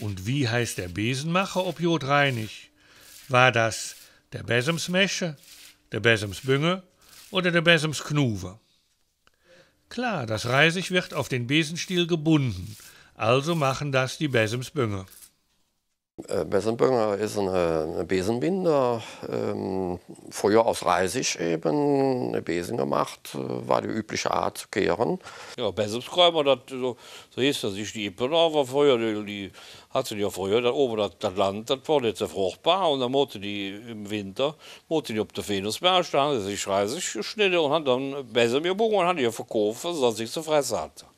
Und wie heißt der Besenmacher, ob Jod Reinig? War das der Besemsmesche, der Besemsbünge oder der Besemsknuwe? Klar, das Reisig wird auf den Besenstiel gebunden, also machen das die Besemsbünge. Äh, Besenbünger ist eine, eine Besenbinder, ähm, früher aus Reisig eben, eine Besen gemacht, äh, war die übliche Art zu kehren. Ja, Besenskäumer, so, so hieß das nicht. Die Ippen aber früher, die, die hatten ja früher, da oben das, das Land, das war jetzt so fruchtbar und dann mussten die im Winter, mussten die auf der Venusberg, da haben sie sich Reisig geschnitten und haben dann Besen gebogen und haben die verkauft, dass sie sich zu fressen hatten.